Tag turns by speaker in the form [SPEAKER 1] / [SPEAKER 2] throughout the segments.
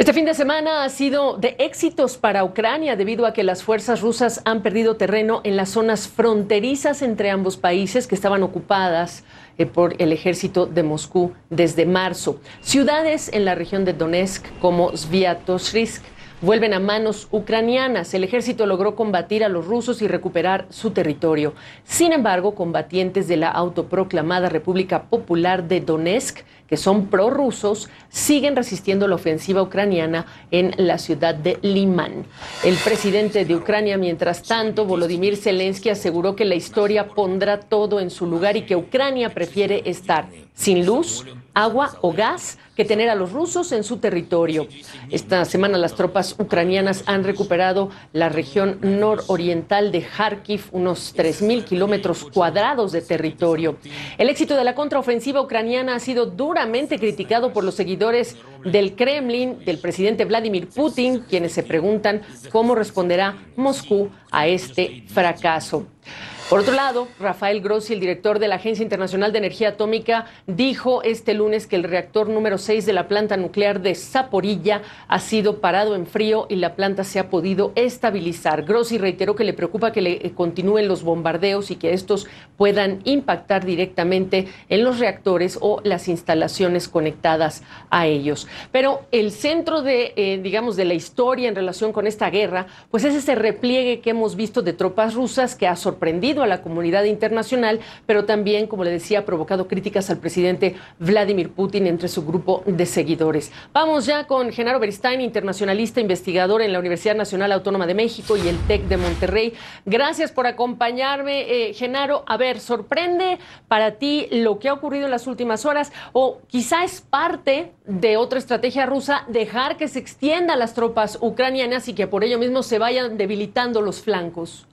[SPEAKER 1] Este fin de semana ha sido de éxitos para Ucrania debido a que las fuerzas rusas han perdido terreno en las zonas fronterizas entre ambos países que estaban ocupadas eh, por el ejército de Moscú desde marzo. Ciudades en la región de Donetsk como Sviatosrisk vuelven a manos ucranianas. El ejército logró combatir a los rusos y recuperar su territorio. Sin embargo, combatientes de la autoproclamada República Popular de Donetsk que son prorrusos, siguen resistiendo la ofensiva ucraniana en la ciudad de Limán. El presidente de Ucrania, mientras tanto, Volodymyr Zelensky, aseguró que la historia pondrá todo en su lugar y que Ucrania prefiere estar sin luz, agua o gas que tener a los rusos en su territorio. Esta semana las tropas ucranianas han recuperado la región nororiental de Kharkiv, unos 3.000 kilómetros cuadrados de territorio. El éxito de la contraofensiva ucraniana ha sido dura criticado por los seguidores del Kremlin, del presidente Vladimir Putin, quienes se preguntan cómo responderá Moscú a este fracaso. Por otro lado, Rafael Grossi, el director de la Agencia Internacional de Energía Atómica, dijo este lunes que el reactor número 6 de la planta nuclear de Zaporilla ha sido parado en frío y la planta se ha podido estabilizar. Grossi reiteró que le preocupa que le eh, continúen los bombardeos y que estos puedan impactar directamente en los reactores o las instalaciones conectadas a ellos. Pero el centro de, eh, digamos, de la historia en relación con esta guerra, pues es ese repliegue que hemos visto de tropas rusas que ha sorprendido a la comunidad internacional, pero también, como le decía, ha provocado críticas al presidente Vladimir Putin entre su grupo de seguidores. Vamos ya con Genaro Beristain, internacionalista investigador en la Universidad Nacional Autónoma de México y el TEC de Monterrey. Gracias por acompañarme, eh, Genaro. A ver, sorprende para ti lo que ha ocurrido en las últimas horas o quizá es parte de otra estrategia rusa dejar que se extienda las tropas ucranianas y que por ello mismo se vayan debilitando los flancos.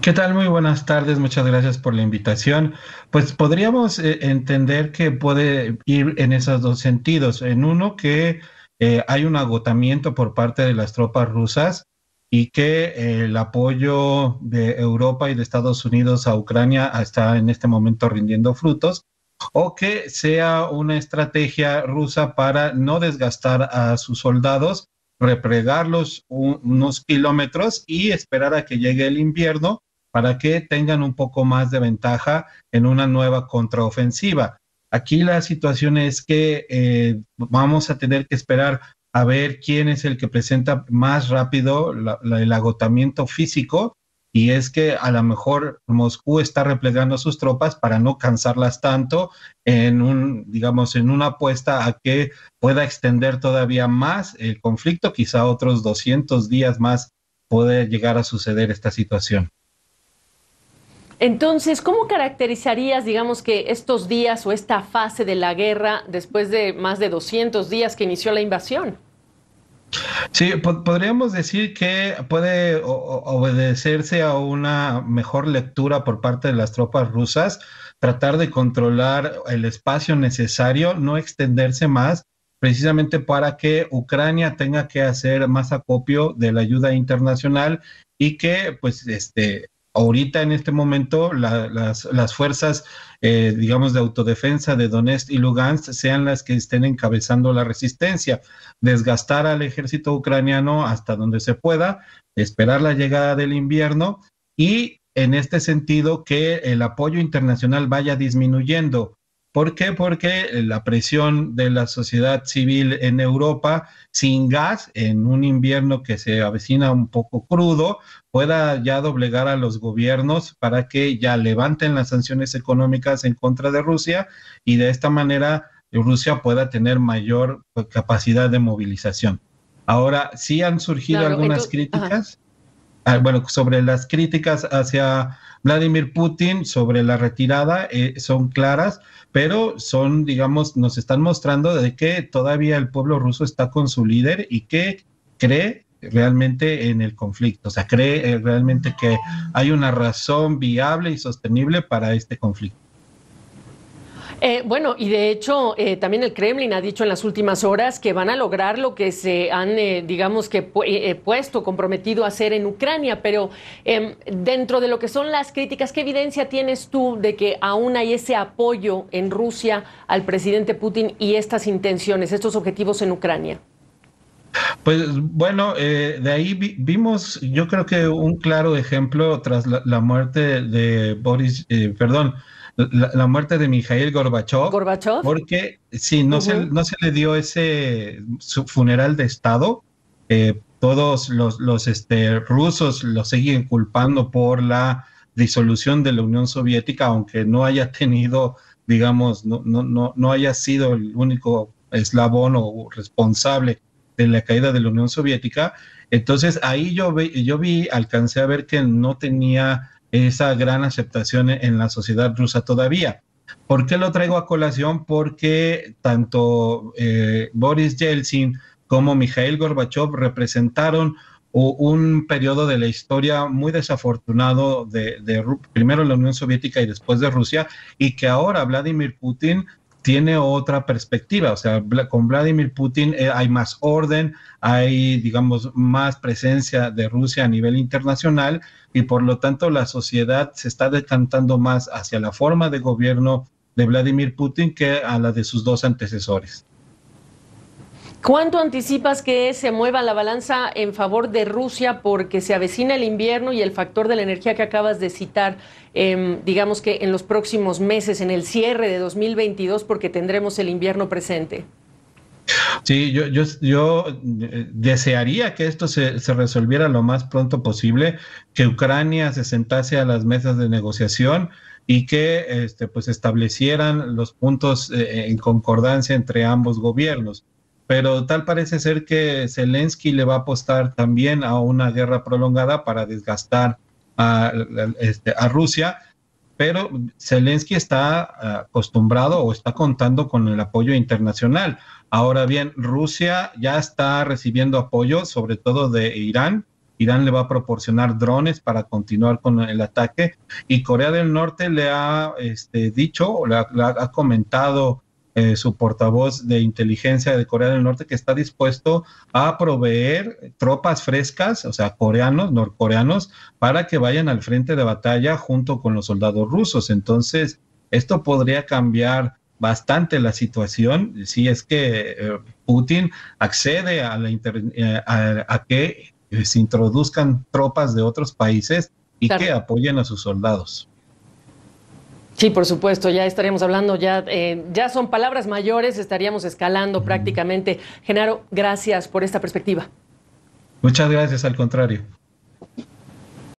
[SPEAKER 2] ¿Qué tal? Muy buenas tardes, muchas gracias por la invitación. Pues podríamos eh, entender que puede ir en esos dos sentidos. En uno, que eh, hay un agotamiento por parte de las tropas rusas y que eh, el apoyo de Europa y de Estados Unidos a Ucrania está en este momento rindiendo frutos, o que sea una estrategia rusa para no desgastar a sus soldados repregarlos unos kilómetros y esperar a que llegue el invierno para que tengan un poco más de ventaja en una nueva contraofensiva. Aquí la situación es que eh, vamos a tener que esperar a ver quién es el que presenta más rápido el agotamiento físico y es que a lo mejor Moscú está replegando sus tropas para no cansarlas tanto en un, digamos, en una apuesta a que pueda extender todavía más el conflicto, quizá otros 200 días más puede llegar a suceder esta situación.
[SPEAKER 1] Entonces, ¿cómo caracterizarías, digamos, que estos días o esta fase de la guerra después de más de 200 días que inició la invasión?
[SPEAKER 2] Sí, podríamos decir que puede obedecerse a una mejor lectura por parte de las tropas rusas, tratar de controlar el espacio necesario, no extenderse más, precisamente para que Ucrania tenga que hacer más acopio de la ayuda internacional y que pues este ahorita en este momento las, fuerzas, eh, digamos, de autodefensa de Donetsk y Lugansk sean las que estén encabezando la resistencia, desgastar al ejército ucraniano hasta donde se pueda, esperar la llegada del invierno y en este sentido que el apoyo internacional vaya disminuyendo. ¿Por qué? Porque eh, la presión de la sociedad civil en Europa sin gas en un invierno que se avecina un poco crudo pueda ya doblegar a los gobiernos para que ya levanten las sanciones económicas en contra de Rusia y de esta manera eh, Rusia pueda tener mayor pues, capacidad de movilización. Ahora, sí han surgido algunas críticas. Ah, bueno, sobre las críticas hacia Vladimir Putin, sobre la retirada, eh, son claras, pero son, digamos, nos están mostrando de que todavía el pueblo ruso está con su líder y que cree realmente en el conflicto, o sea, cree eh, realmente que hay una razón viable y sostenible para este conflicto.
[SPEAKER 1] Eh, bueno, y de hecho, eh, también el Kremlin ha dicho en las últimas horas que van a lograr lo que se han, eh, digamos que, puesto, comprometido a hacer en Ucrania, pero em, dentro de lo que son las críticas, ¿qué evidencia tienes tú de que aún hay ese apoyo en Rusia al presidente Putin y estas intenciones, estos objetivos en Ucrania?
[SPEAKER 2] Pues bueno, eh, de ahí vimos, yo creo que un claro ejemplo tras la, muerte de Boris, eh, perdón, la, muerte de Mijail Gorbachev. Gorbachev. Porque sí, no, se, no se le dio ese su funeral de Estado. Eh, todos los, los este, rusos lo siguen culpando por la disolución de la Unión Soviética, aunque no haya tenido, digamos, no, no, no, no haya sido el único eslabón o responsable de la caída de la Unión Soviética. Entonces ahí yo, vi, yo vi, alcancé a ver que no tenía esa gran aceptación en la sociedad rusa todavía. ¿Por qué lo traigo a colación? Porque tanto eh, Boris Yeltsin como Mikhail Gorbachev representaron un periodo de la historia muy desafortunado de, de, primero la Unión Soviética y después de Rusia, y que ahora Vladimir Putin tiene otra perspectiva. O sea, con Vladimir Putin eh, hay más orden, hay, digamos, más presencia de Rusia a nivel internacional y por lo tanto la sociedad se está decantando más hacia la forma de gobierno de Vladimir Putin que a la de sus dos antecesores.
[SPEAKER 1] ¿Cuánto anticipas que se mueva la balanza en favor de Rusia porque se avecina el invierno y el factor de la energía que acabas de citar, em, digamos que en los próximos meses, en el cierre de 2022, porque tendremos el invierno presente?
[SPEAKER 2] Sí, yo, eh, desearía que esto se, resolviera lo más pronto posible, que Ucrania se sentase a las mesas de negociación y que este, pues establecieran los puntos eh, en concordancia entre ambos gobiernos pero tal parece ser que Zelensky le va a apostar también a una guerra prolongada para desgastar a, este, Rusia, pero Zelensky está ah, acostumbrado o está contando con el apoyo internacional. Ahora bien, Rusia ya está recibiendo apoyo, sobre todo de Irán. Irán le va a proporcionar drones para continuar con el ataque y Corea del Norte le ha este, dicho, o le ha comentado eh, su portavoz de inteligencia de Corea del Norte, que está dispuesto a proveer tropas frescas, o sea, coreanos, norcoreanos, para que vayan al frente de batalla junto con los soldados rusos. Entonces, esto podría cambiar bastante la situación si es que eh, Putin accede a, eh, que se introduzcan tropas de otros países y que apoyen a sus soldados. Sí, por supuesto, ya
[SPEAKER 1] estaríamos hablando, ya, eh, ya son palabras mayores, estaríamos escalando prácticamente. Genaro, gracias por esta perspectiva.
[SPEAKER 2] Muchas gracias, al contrario.